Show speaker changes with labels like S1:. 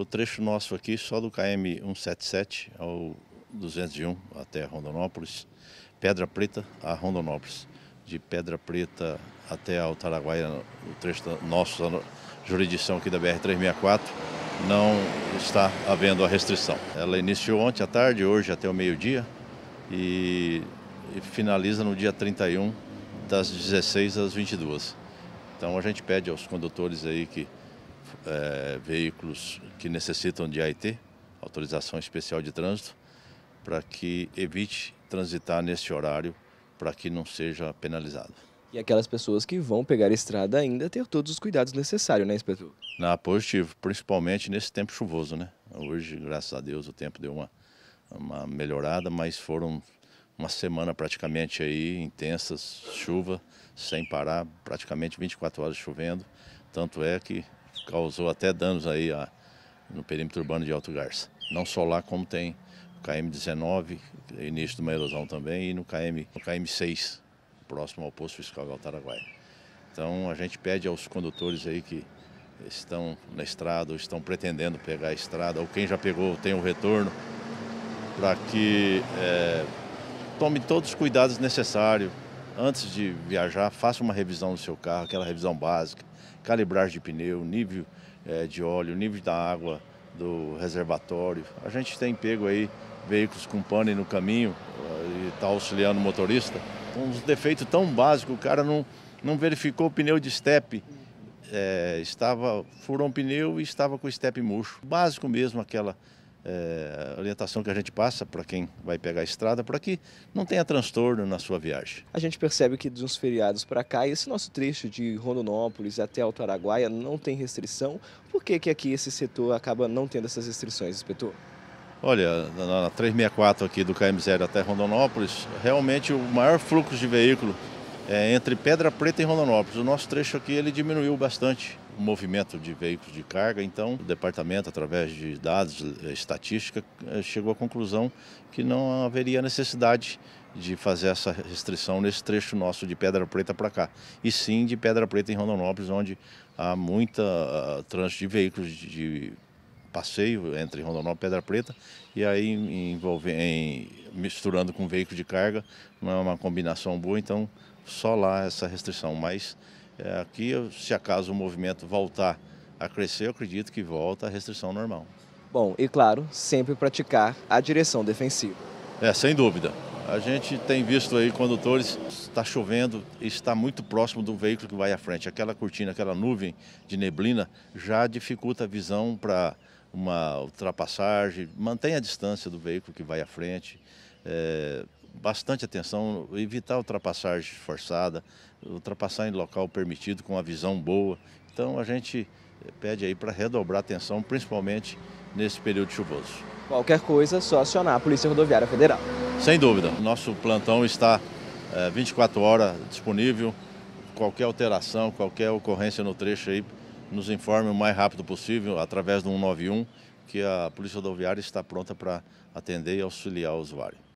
S1: O trecho nosso aqui, só do KM 177 ao 201 até Rondonópolis, Pedra Preta a Rondonópolis. De Pedra Preta até ao Taraguaia, o trecho nosso, a jurisdição aqui da BR-364, não está havendo a restrição. Ela iniciou ontem à tarde, hoje até o meio-dia e, e finaliza no dia 31, das 16 às 22. Então a gente pede aos condutores aí que é, veículos que necessitam de AIT, autorização especial de trânsito, para que evite transitar nesse horário para que não seja penalizado. E aquelas pessoas que vão pegar estrada ainda ter todos os cuidados necessários, né, inspetor? Na positivo, principalmente nesse tempo chuvoso, né? Hoje, graças a Deus, o tempo deu uma, uma melhorada, mas foram uma semana praticamente aí intensas, chuva sem parar, praticamente 24 horas chovendo. Tanto é que causou até danos aí a, ah, no perímetro urbano de Alto Garça. Não só lá, como tem o KM19, início de uma erosão também, e no, KM, KM6, próximo ao posto fiscal de Altaraguai. Então a gente pede aos condutores aí que estão na estrada ou estão pretendendo pegar a estrada, ou quem já pegou tem o um retorno, para que é, tome todos os cuidados necessários antes de viajar, faça uma revisão do seu carro, aquela revisão básica, calibragem de pneu, nível é, de óleo, nível da água do reservatório. A gente tem pego aí veículos com pane no caminho eh, e está auxiliando o motorista. um defeito tão básico, o cara não, não verificou o pneu de estepe. Eh, é, estava, furou um pneu e estava com o estepe murcho. Básico mesmo, aquela é, orientação que a gente passa para quem vai pegar a estrada, para que não tenha transtorno na sua viagem. A gente percebe que dos feriados para cá, esse nosso trecho de Rondonópolis até Alto Araguaia não tem restrição. Por que, que aqui esse setor acaba não tendo essas restrições, inspetor? Olha, na 364 aqui do KM0 até Rondonópolis, realmente o maior fluxo de veículo é entre Pedra Preta e Rondonópolis. O nosso trecho aqui ele diminuiu bastante movimento de veículos de carga. Então, o departamento, através de dados, eh, estatísticos eh, chegou à conclusão que não haveria necessidade de fazer essa restrição nesse trecho nosso de Pedra Preta para cá, e sim de Pedra Preta em Rondonópolis, onde há muita uh, trânsito de veículos de, passeio entre Rondonópolis e Pedra Preta, e aí envolve, em, misturando com veículo de carga, não é uma combinação boa, então só lá essa restrição, mas é, aqui, se acaso o movimento voltar a crescer, eu acredito que volta a restrição normal. Bom, e claro, sempre praticar a direção defensiva. É, sem dúvida. A gente tem visto aí condutores, está chovendo, está muito próximo do veículo que vai à frente. Aquela cortina, aquela nuvem de neblina já dificulta a visão para uma ultrapassagem. Mantenha a distância do veículo que vai à frente. É, bastante atenção, evitar ultrapassagem forçada, ultrapassar em local permitido com uma visão boa. Então a gente pede aí para redobrar atenção, principalmente nesse período chuvoso. Qualquer coisa, é só acionar a Polícia Rodoviária Federal. Sem dúvida, nosso plantão está é, eh, 24 horas disponível. Qualquer alteração, qualquer ocorrência no trecho aí, nos informe o mais rápido possível através do 191, que a Polícia Rodoviária está pronta para atender e auxiliar o usuário.